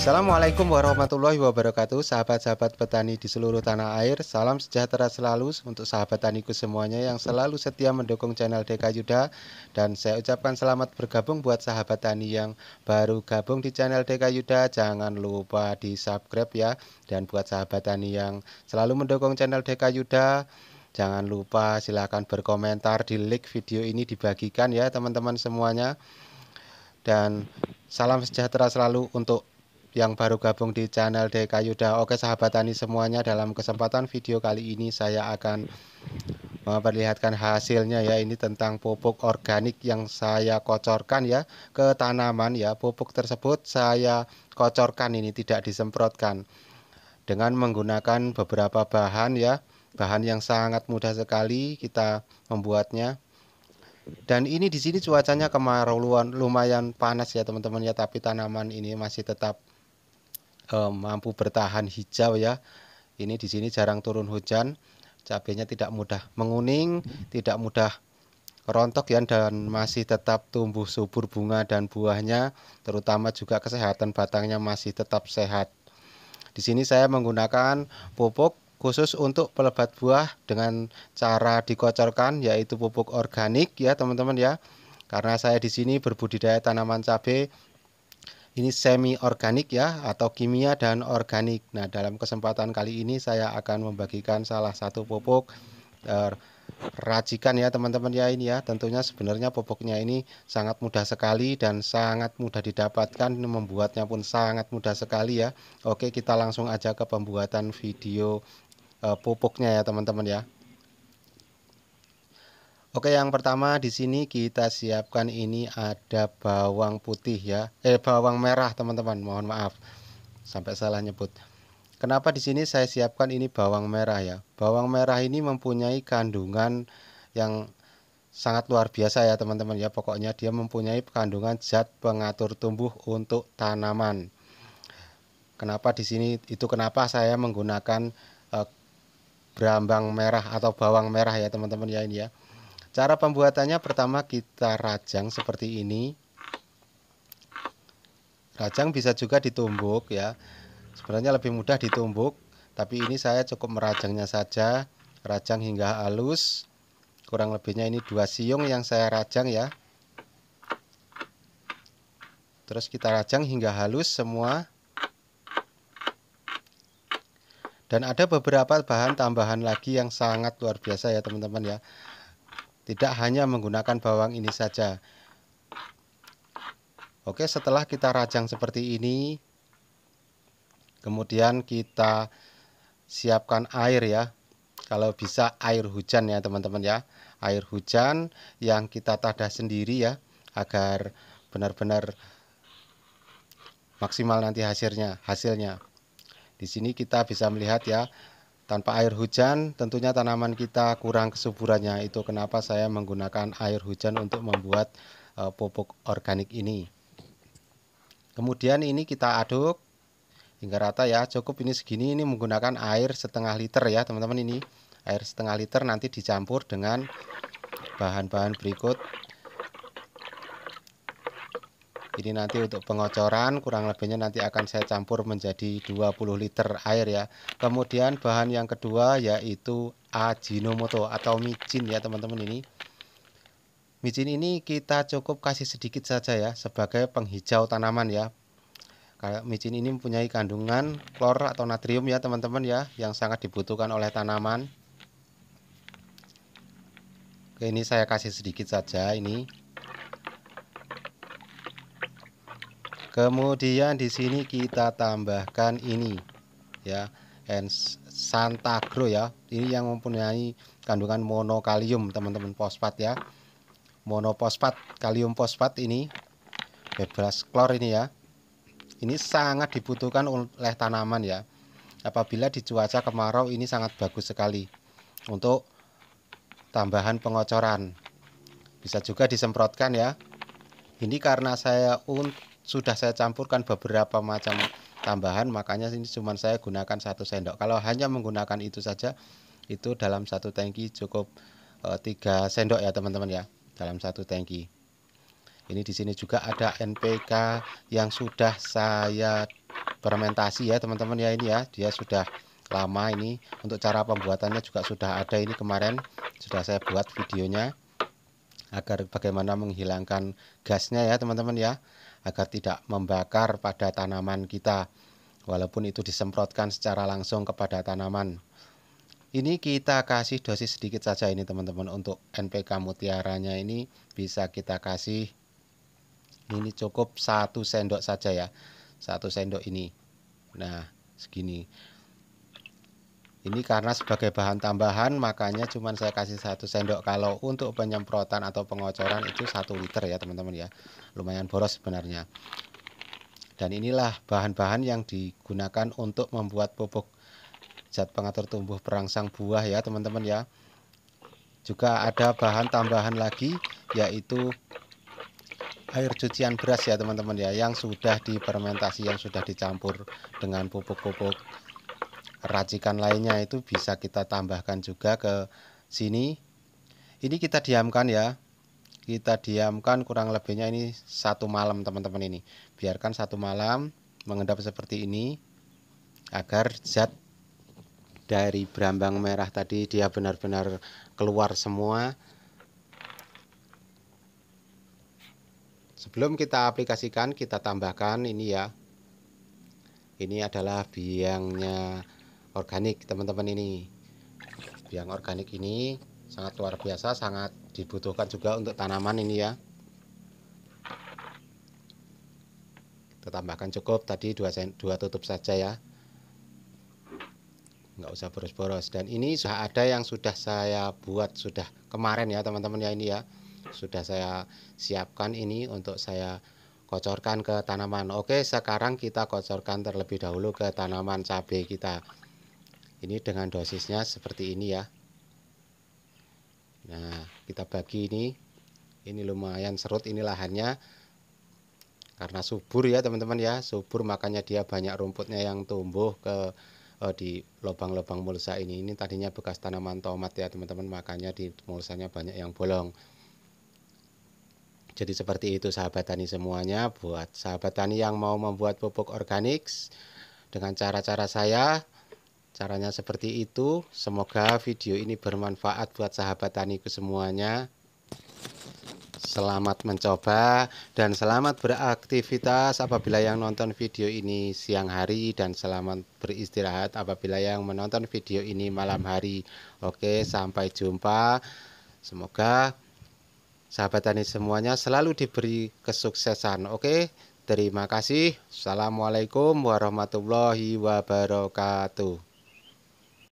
Assalamualaikum warahmatullahi wabarakatuh Sahabat-sahabat petani di seluruh tanah air Salam sejahtera selalu untuk sahabat taniku semuanya Yang selalu setia mendukung channel DK Yuda Dan saya ucapkan selamat bergabung buat sahabat tani yang baru gabung di channel DK Yuda Jangan lupa di subscribe ya Dan buat sahabat tani yang selalu mendukung channel DK Yuda Jangan lupa silahkan berkomentar di like video ini dibagikan ya teman-teman semuanya Dan salam sejahtera selalu untuk yang baru gabung di channel DK Yuda Oke sahabat tani semuanya dalam kesempatan video kali ini saya akan memperlihatkan hasilnya ya ini tentang pupuk organik yang saya kocorkan ya ke tanaman ya pupuk tersebut saya kocorkan ini tidak disemprotkan dengan menggunakan beberapa bahan ya bahan yang sangat mudah sekali kita membuatnya dan ini di sini cuacanya kemarau lumayan panas ya teman-teman ya tapi tanaman ini masih tetap Eh, mampu bertahan hijau ya. Ini di sini jarang turun hujan, cabenya tidak mudah menguning, tidak mudah rontok ya dan masih tetap tumbuh subur bunga dan buahnya, terutama juga kesehatan batangnya masih tetap sehat. Di sini saya menggunakan pupuk khusus untuk pelebat buah dengan cara dikocorkan yaitu pupuk organik ya teman-teman ya. Karena saya di sini berbudidaya tanaman cabai ini semi organik ya atau kimia dan organik. Nah, dalam kesempatan kali ini saya akan membagikan salah satu pupuk er, racikan ya teman-teman ya ini ya. Tentunya sebenarnya pupuknya ini sangat mudah sekali dan sangat mudah didapatkan, membuatnya pun sangat mudah sekali ya. Oke, kita langsung aja ke pembuatan video eh, pupuknya ya teman-teman ya. Oke, yang pertama di sini kita siapkan ini ada bawang putih ya. Eh, bawang merah, teman-teman. Mohon maaf. Sampai salah nyebut. Kenapa di sini saya siapkan ini bawang merah ya? Bawang merah ini mempunyai kandungan yang sangat luar biasa ya, teman-teman ya. Pokoknya dia mempunyai kandungan zat pengatur tumbuh untuk tanaman. Kenapa di sini itu kenapa saya menggunakan eh, brambang merah atau bawang merah ya, teman-teman ya ini ya Cara pembuatannya pertama kita rajang seperti ini. Rajang bisa juga ditumbuk ya. Sebenarnya lebih mudah ditumbuk, tapi ini saya cukup merajangnya saja, rajang hingga halus. Kurang lebihnya ini dua siung yang saya rajang ya. Terus kita rajang hingga halus semua. Dan ada beberapa bahan tambahan lagi yang sangat luar biasa ya teman-teman ya. Tidak hanya menggunakan bawang ini saja. Oke, setelah kita rajang seperti ini, kemudian kita siapkan air ya. Kalau bisa air hujan ya teman-teman ya. Air hujan yang kita tadah sendiri ya agar benar-benar maksimal nanti hasilnya hasilnya. Di sini kita bisa melihat ya tanpa air hujan, tentunya tanaman kita kurang kesuburannya. Itu kenapa saya menggunakan air hujan untuk membuat uh, pupuk organik ini. Kemudian ini kita aduk hingga rata ya. Cukup ini segini, ini menggunakan air setengah liter ya teman-teman ini. Air setengah liter nanti dicampur dengan bahan-bahan berikut ini nanti untuk pengocoran kurang lebihnya nanti akan saya campur menjadi 20 liter air ya. Kemudian bahan yang kedua yaitu Ajinomoto atau micin ya teman-teman ini. Micin ini kita cukup kasih sedikit saja ya sebagai penghijau tanaman ya. Micin ini mempunyai kandungan klor atau natrium ya teman-teman ya yang sangat dibutuhkan oleh tanaman. Oke, ini saya kasih sedikit saja ini Kemudian di sini kita tambahkan ini ya, Santagro ya. Ini yang mempunyai kandungan monokalium teman-teman fosfat ya. Monofosfat, kalium fosfat ini bebas klor ini ya. Ini sangat dibutuhkan oleh tanaman ya. Apabila di cuaca kemarau ini sangat bagus sekali untuk tambahan pengocoran. Bisa juga disemprotkan ya. Ini karena saya untuk sudah saya campurkan beberapa macam tambahan makanya ini cuma saya gunakan satu sendok kalau hanya menggunakan itu saja itu dalam satu tangki cukup eh, tiga sendok ya teman-teman ya dalam satu tangki ini di sini juga ada NPK yang sudah saya fermentasi ya teman-teman ya ini ya dia sudah lama ini untuk cara pembuatannya juga sudah ada ini kemarin sudah saya buat videonya agar bagaimana menghilangkan gasnya ya teman-teman ya agar tidak membakar pada tanaman kita walaupun itu disemprotkan secara langsung kepada tanaman. Ini kita kasih dosis sedikit saja ini teman-teman untuk NPK mutiaranya ini bisa kita kasih ini cukup satu sendok saja ya satu sendok ini nah segini ini karena sebagai bahan tambahan makanya cuman saya kasih satu sendok kalau untuk penyemprotan atau pengocoran itu satu liter ya teman-teman ya. Lumayan boros sebenarnya. Dan inilah bahan-bahan yang digunakan untuk membuat pupuk zat pengatur tumbuh perangsang buah ya teman-teman ya. Juga ada bahan tambahan lagi yaitu air cucian beras ya teman-teman ya yang sudah dipermentasi yang sudah dicampur dengan pupuk-pupuk racikan lainnya itu bisa kita tambahkan juga ke sini ini kita diamkan ya kita diamkan kurang lebihnya ini satu malam teman-teman ini biarkan satu malam mengendap seperti ini agar zat dari berambang merah tadi dia benar-benar keluar semua sebelum kita aplikasikan kita tambahkan ini ya ini adalah biangnya organik teman-teman ini biang organik ini sangat luar biasa sangat dibutuhkan juga untuk tanaman ini ya kita tambahkan cukup tadi dua, dua tutup saja ya nggak usah boros-boros dan ini sudah ada yang sudah saya buat sudah kemarin ya teman-teman ya ini ya sudah saya siapkan ini untuk saya kocorkan ke tanaman oke sekarang kita kocorkan terlebih dahulu ke tanaman cabai kita ini dengan dosisnya seperti ini ya nah kita bagi ini ini lumayan serut ini lahannya karena subur ya teman-teman ya subur makanya dia banyak rumputnya yang tumbuh ke eh, di lubang-lubang mulsa ini ini tadinya bekas tanaman tomat ya teman-teman makanya di mulsanya banyak yang bolong jadi seperti itu sahabat tani semuanya buat sahabat tani yang mau membuat pupuk organik dengan cara-cara saya Caranya seperti itu. Semoga video ini bermanfaat buat sahabat taniku semuanya. Selamat mencoba dan selamat beraktivitas apabila yang nonton video ini siang hari dan selamat beristirahat apabila yang menonton video ini malam hari. Oke, sampai jumpa. Semoga sahabat tani semuanya selalu diberi kesuksesan. Oke, Terima kasih. Assalamualaikum warahmatullahi wabarakatuh.